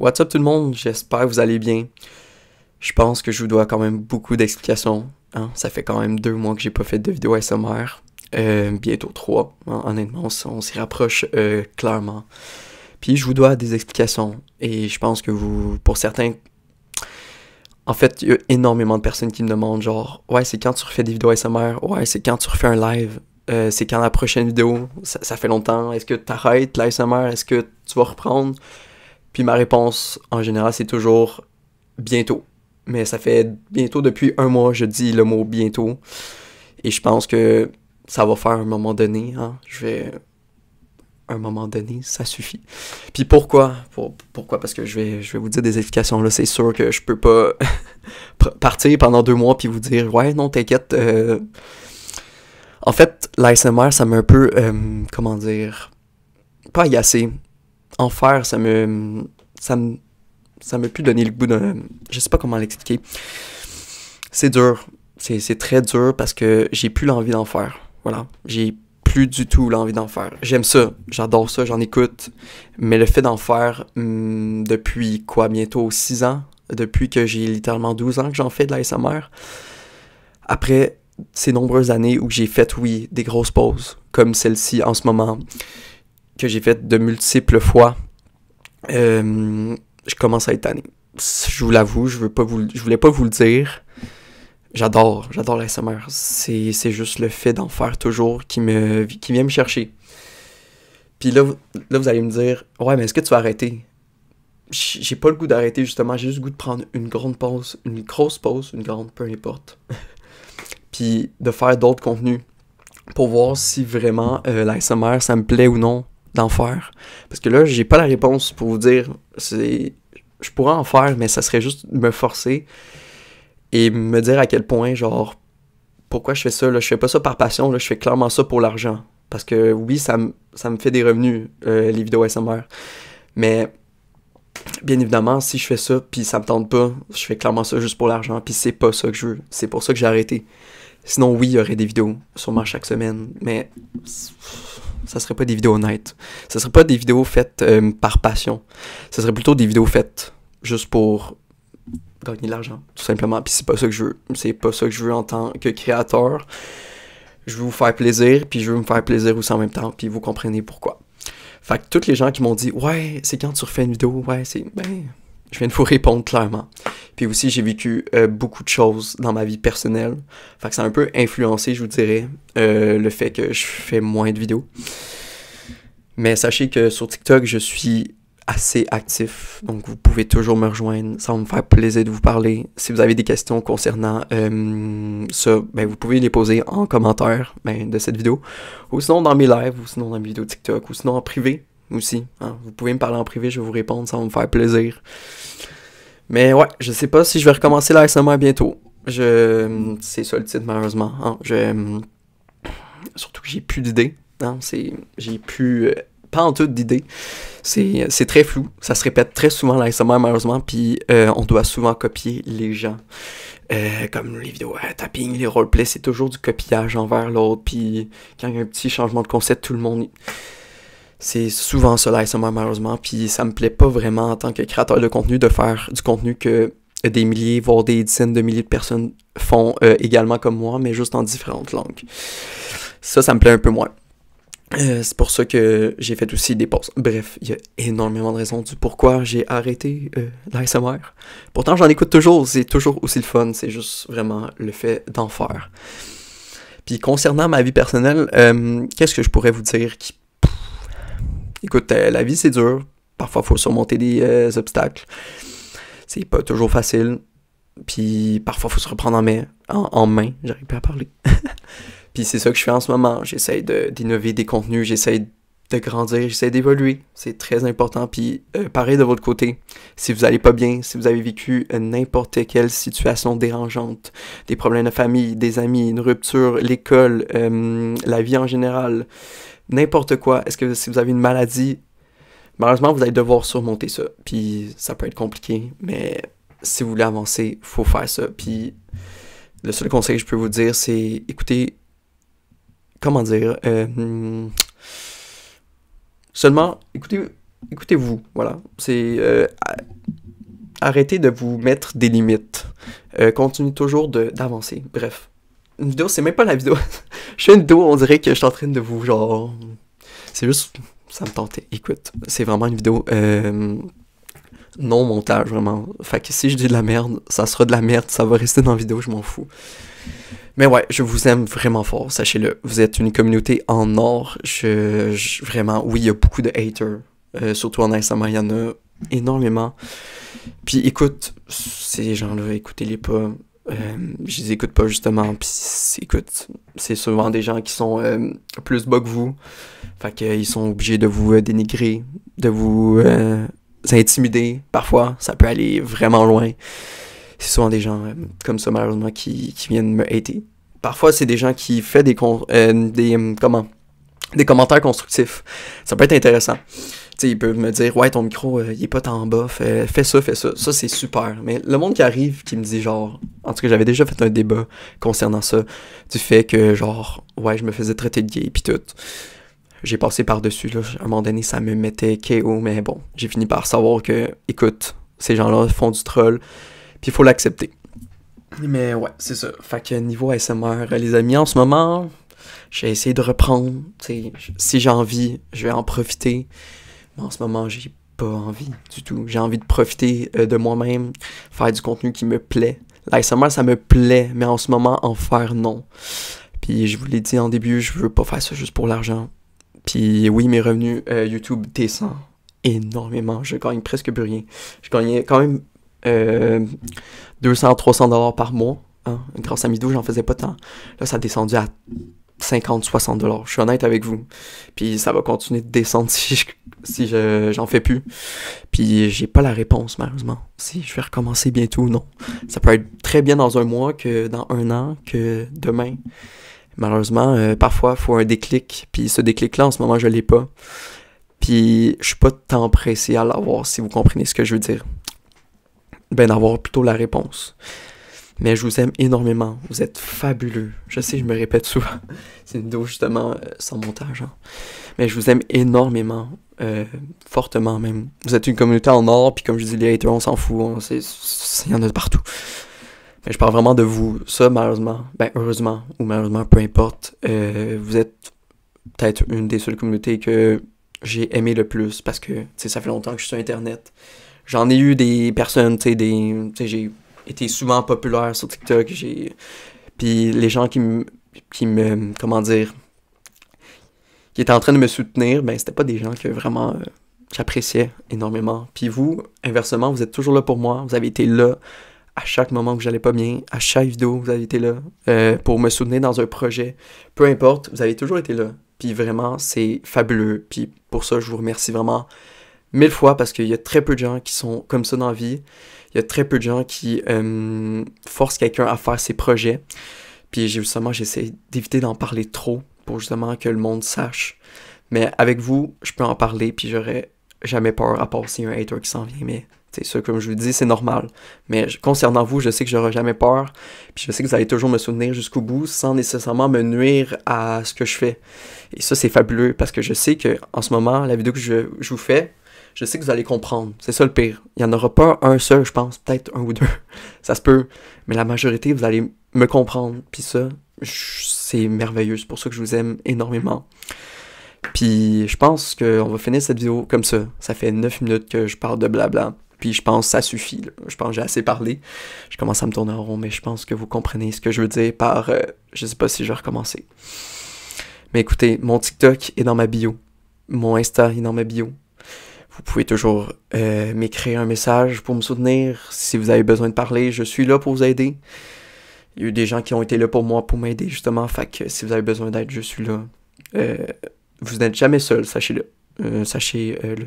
What's up tout le monde, j'espère que vous allez bien. Je pense que je vous dois quand même beaucoup d'explications. Hein. Ça fait quand même deux mois que j'ai pas fait de vidéo ASMR. Euh, bientôt trois, hein, honnêtement, on s'y rapproche euh, clairement. Puis je vous dois des explications. Et je pense que vous, pour certains, en fait, il y a énormément de personnes qui me demandent genre, ouais, c'est quand tu refais des vidéos ASMR, ouais, c'est quand tu refais un live, euh, c'est quand la prochaine vidéo, ça, fait longtemps, est-ce que tu arrêtes l'ASMR, est-ce que tu vas reprendre? Puis ma réponse, en général, c'est toujours bientôt. Mais ça fait bientôt depuis un mois, je dis le mot bientôt. Et je pense que ça va faire un moment donné. Hein. Je vais. Un moment donné, ça suffit. Puis pourquoi Pourquoi Parce que je vais, je vais vous dire des explications. Là, c'est sûr que je peux pas partir pendant deux mois puis vous dire Ouais, non, t'inquiète. Euh, en fait, l'ASMR, ça m'a un peu. Euh, comment dire Pas agacé en faire, ça me. Ça me. Ça me plus donné le goût d'un. Je sais pas comment l'expliquer. C'est dur. C'est très dur parce que j'ai plus l'envie d'en faire. Voilà. J'ai plus du tout l'envie d'en faire. J'aime ça, j'adore ça, j'en écoute, mais le fait d'en faire hmm, depuis quoi, bientôt 6 ans, depuis que j'ai littéralement 12 ans que j'en fais de l'ASMR, après ces nombreuses années où j'ai fait, oui, des grosses pauses, comme celle-ci en ce moment, que j'ai fait de multiples fois, euh, je commence à être tanné. Je vous l'avoue, je, veux pas vous, je voulais pas vous le dire. J'adore, j'adore la C'est, juste le fait d'en faire toujours qui, me, qui vient me chercher. Puis là, vous allez me dire, ouais, mais est-ce que tu vas arrêter? J'ai pas le goût d'arrêter, justement. J'ai juste le goût de prendre une grande pause, une grosse pause, une grande, peu importe. Puis de faire d'autres contenus pour voir si vraiment euh, l'ASMR, ça me plaît ou non d'en faire. Parce que là, j'ai pas la réponse pour vous dire. C'est, je pourrais en faire, mais ça serait juste me forcer et me dire à quel point, genre, pourquoi je fais ça. Là, je fais pas ça par passion, là, je fais clairement ça pour l'argent. Parce que oui, ça, me fait des revenus, euh, les vidéos SMR. Mais bien évidemment, si je fais ça, puis ça me tente pas, je fais clairement ça juste pour l'argent, puis c'est pas ça que je veux. C'est pour ça que j'ai arrêté. Sinon, oui, il y aurait des vidéos, sûrement chaque semaine, mais ça serait pas des vidéos honnêtes. Ça serait pas des vidéos faites euh, par passion. Ça serait plutôt des vidéos faites juste pour gagner de l'argent, tout simplement. Puis c'est pas ça que je veux. C'est pas ça que je veux en tant que créateur. Je veux vous faire plaisir, puis je veux me faire plaisir aussi en même temps, puis vous comprenez pourquoi. Fait que toutes les gens qui m'ont dit Ouais, c'est quand tu refais une vidéo, ouais, c'est. Ben, je viens de vous répondre clairement. Puis aussi, j'ai vécu euh, beaucoup de choses dans ma vie personnelle. Fait que ça a un peu influencé, je vous dirais, euh, le fait que je fais moins de vidéos. Mais sachez que sur TikTok, je suis assez actif. Donc, vous pouvez toujours me rejoindre. Ça va me faire plaisir de vous parler. Si vous avez des questions concernant euh, ça, ben, vous pouvez les poser en commentaire ben, de cette vidéo. Ou sinon dans mes lives, ou sinon dans mes vidéos TikTok, ou sinon en privé aussi. Hein. Vous pouvez me parler en privé, je vais vous répondre, ça va me faire plaisir. Mais ouais, je sais pas si je vais recommencer l'ASMR bientôt. Je... C'est ça le titre, malheureusement. Hein. Surtout que j'ai plus d'idées. Hein. J'ai plus... Euh, pas en tout d'idées. C'est, très flou. Ça se répète très souvent l'ASMR, malheureusement. Puis euh, on doit souvent copier les gens. Euh, comme les vidéos tapping, les roleplays, c'est toujours du copiage envers l'autre. Puis quand il y a un petit changement de concept, tout le monde c'est souvent ça l'ASMR malheureusement, puis ça me plaît pas vraiment en tant que créateur de contenu de faire du contenu que euh, des milliers, voire des dizaines de milliers de personnes font euh, également comme moi, mais juste en différentes langues. Ça, ça me plaît un peu moins. Euh, c'est pour ça que j'ai fait aussi des pauses. Bref, il y a énormément de raisons du pourquoi j'ai arrêté euh, l'ASMR. Pourtant, j'en écoute toujours, c'est toujours aussi le fun, c'est juste vraiment le fait d'en faire. Puis concernant ma vie personnelle, qu'est-ce que je pourrais vous dire qui écoute, euh, la vie c'est dur. Parfois, il faut surmonter des euh, obstacles. C'est pas toujours facile. Puis parfois, il faut se reprendre en, main. En, main. J'arrive pas à parler. Puis c'est ça que je fais en ce moment. J'essaie d'innover des contenus, J'essaye de grandir, j'essaie d'évoluer. C'est très important. Puis euh, pareil de votre côté, si vous allez pas bien, si vous avez vécu n'importe quelle situation dérangeante, des problèmes de famille, des amis, une rupture, l'école, la vie en général, n'importe quoi. Est-ce que si vous avez une maladie, malheureusement, vous allez devoir surmonter ça. Puis ça peut être compliqué, mais si vous voulez avancer, faut faire ça. Puis le seul conseil que je peux vous dire, c'est écoutez, comment dire, euh, seulement écoutez, écoutez-vous. Voilà, c'est euh, arrêtez de vous mettre des limites. Euh, continuez toujours d'avancer. Bref une vidéo, c'est même pas la vidéo. je fais une vidéo, on dirait que je suis en train de vous, genre. C'est juste. Ça me tentait. Écoute, c'est vraiment une vidéo. Euh, non montage, vraiment. Fait que si je dis de la merde, ça sera de la merde, ça va rester dans la vidéo, je m'en fous. Mais ouais, je vous aime vraiment fort, sachez-le. Vous êtes une communauté en or. Je, vraiment, oui, il y a beaucoup de haters. Euh, surtout en ASMR, il y en a énormément. Puis écoute, ces gens-là, écoutez-les pas. Euh, je les écoute pas justement. Puis écoute, c'est souvent des gens qui sont euh, plus bas que vous. Fait qu'ils euh, sont obligés de vous dénigrer, de vous intimider. Parfois, ça peut aller vraiment loin. C'est souvent des gens comme ça, malheureusement, qui, qui viennent me hater. Parfois, c'est des gens qui font des, des, comment, des commentaires constructifs. Ça peut être intéressant ils peuvent me dire ouais ton micro euh, il est pas en bas, fais, ça, fais ça. Ça c'est super. Mais le monde qui arrive qui me dit genre en tout cas j'avais déjà fait un débat concernant ça du fait que genre ouais je me faisais traiter de gay puis tout. J'ai passé par dessus là. À un moment donné ça me mettait KO mais bon j'ai fini par savoir que écoute ces gens-là font du troll puis il faut l'accepter. Mais ouais, c'est ça. Fait que niveau ASMR, les amis, en ce moment, j'ai essayé de reprendre. si j'ai envie, je vais en profiter. Mais en ce moment, j'ai pas envie du tout. J'ai envie de profiter euh, de moi-même, faire du contenu qui me plaît. Là, ça me plaît, mais en ce moment, en faire, non. Puis je vous l'ai dit en début, je veux pas faire ça juste pour l'argent. Puis oui, mes revenus euh, YouTube descendent énormément. Je gagne presque plus rien. Je gagnais quand même 200-300 euh, dollars par mois. Une hein. Grâce à Midou, j'en faisais pas tant. Là, ça a descendu à 50, 60 dollars. Je suis honnête avec vous. Puis ça va continuer de descendre si je, j'en fais plus. Puis j'ai pas la réponse malheureusement. Si je vais recommencer bientôt ou non. Ça peut être très bien dans un mois que dans un an que demain. Malheureusement, euh, parfois faut un déclic. Puis ce déclic là en ce moment je l'ai pas. Puis je suis pas tant pressé à l'avoir si vous comprenez ce que je veux dire. Ben d'avoir plutôt la réponse. Mais je vous aime énormément. Vous êtes fabuleux. Je sais, je me répète souvent. C'est une vidéo justement euh, sans montage. Hein. Mais je vous aime énormément. Euh, fortement même. Vous êtes une communauté en or, puis comme je dis, les haters, on s'en fout. Il y en a partout. Mais je parle vraiment de vous. Ça, malheureusement, ben heureusement, ou malheureusement, peu importe, euh, vous êtes peut-être une des seules communautés que j'ai aimé le plus parce que ça fait longtemps que je suis sur Internet. J'en ai eu des personnes, tu sais, des. j'ai été souvent populaire sur TikTok. J'ai... Puis les gens qui me, qui me. Comment dire. qui étaient en train de me soutenir, ben, c'était pas des gens que vraiment. Euh, j'appréciais énormément. Puis vous, inversement, vous êtes toujours là pour moi. Vous avez été là à chaque moment que j'allais pas bien, à chaque vidéo, vous avez été là euh, pour me soutenir dans un projet. Peu importe, vous avez toujours été là. Puis vraiment, c'est fabuleux. Puis pour ça, je vous remercie vraiment mille fois parce qu'il y a très peu de gens qui sont comme ça dans la vie. Il y a très peu de gens qui euh, forcent quelqu'un à faire ses projets. Puis justement, j'essaie d'éviter d'en parler trop pour justement que le monde sache. Mais avec vous, je peux en parler, puis j'aurais jamais peur à part s'il un hater qui s'en vient. Mais c'est sûr, comme je vous dis, c'est normal. Mais concernant vous, je sais que j'aurai jamais peur. Puis je sais que vous allez toujours me soutenir jusqu'au bout sans nécessairement me nuire à ce que je fais. Et ça, c'est fabuleux parce que je sais que en ce moment, la vidéo que je vous fais, je sais que vous allez comprendre. C'est ça le pire. Il n'y en aura pas un seul, je pense. Peut-être un ou deux. Ça se peut. Mais la majorité, vous allez me comprendre. Puis ça, c'est merveilleux. C'est pour ça que je vous aime énormément. Puis je pense qu'on va finir cette vidéo comme ça. Ça fait 9 minutes que je parle de blabla. Puis je pense que ça suffit. Je pense que j'ai assez parlé. Je commence à me tourner en rond, mais je pense que vous comprenez ce que je veux dire par... Euh, je sais pas si je vais recommencer. Mais écoutez, mon TikTok est dans ma bio. Mon Insta est dans ma bio. Vous pouvez toujours euh, m'écrire un message pour me soutenir. Si vous avez besoin de parler, je suis là pour vous aider. Il y a eu des gens qui ont été là pour moi, pour m'aider justement. Fait que si vous avez besoin d'aide, je suis là. Euh, vous n'êtes jamais seul, sachez-le. Euh, sachez-le.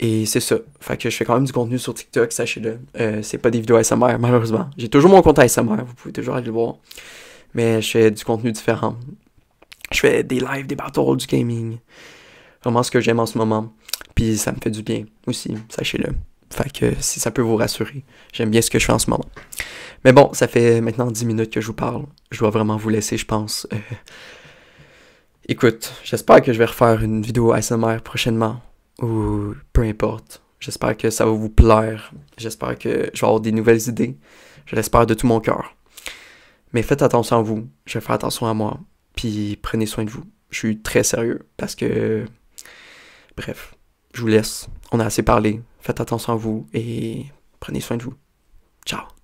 Et c'est ça. Fait que je fais quand même du contenu sur TikTok, sachez-le. Euh, c'est pas des vidéos ASMR, malheureusement. J'ai toujours mon compte ASMR, vous pouvez toujours aller le voir. Mais je fais du contenu différent. Je fais des lives, des battles, du gaming. Vraiment ce que j'aime en ce moment. Puis ça me fait du bien aussi, sachez-le. Fait que si ça peut vous rassurer, j'aime bien ce que je fais en ce moment. Mais bon, ça fait maintenant 10 minutes que je vous parle. Je dois vraiment vous laisser, je pense. Euh, écoute, j'espère que je vais refaire une vidéo ASMR prochainement. Ou peu importe. J'espère que ça va vous plaire. J'espère que je vais avoir des nouvelles idées. Je l'espère de tout mon cœur. Mais faites attention à vous. Je vais faire attention à moi. Puis prenez soin de vous. Je suis très sérieux parce que... Bref. Je vous laisse. On a assez parlé. Faites attention à vous et prenez soin de vous. Ciao.